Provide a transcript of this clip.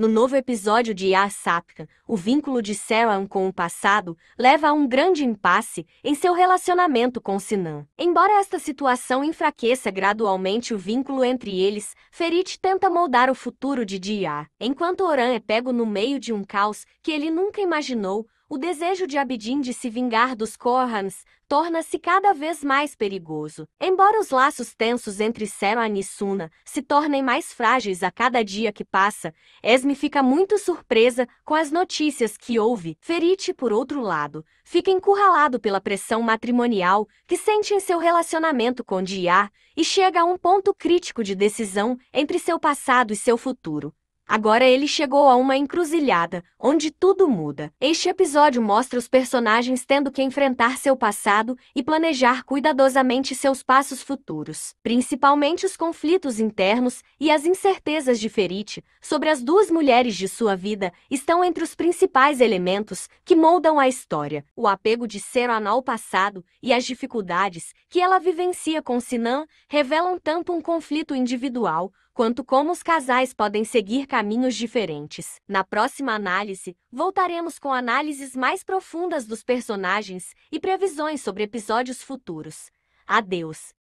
No novo episódio de Yar Sapka, o vínculo de Saran com o passado leva a um grande impasse em seu relacionamento com Sinan. Embora esta situação enfraqueça gradualmente o vínculo entre eles, Ferit tenta moldar o futuro de Diar. Enquanto Oran é pego no meio de um caos que ele nunca imaginou, o desejo de Abidin de se vingar dos Korhans torna-se cada vez mais perigoso. Embora os laços tensos entre Seron e Suna se tornem mais frágeis a cada dia que passa, Esme fica muito surpresa com as notícias que ouve. Ferit, por outro lado, fica encurralado pela pressão matrimonial que sente em seu relacionamento com Diá e chega a um ponto crítico de decisão entre seu passado e seu futuro. Agora ele chegou a uma encruzilhada, onde tudo muda. Este episódio mostra os personagens tendo que enfrentar seu passado e planejar cuidadosamente seus passos futuros, principalmente os conflitos internos e as incertezas de Ferite sobre as duas mulheres de sua vida estão entre os principais elementos que moldam a história. O apego de Seran ao passado e as dificuldades que ela vivencia com Sinan revelam tanto um conflito individual quanto como os casais podem seguir caminhos diferentes. Na próxima análise, voltaremos com análises mais profundas dos personagens e previsões sobre episódios futuros. Adeus!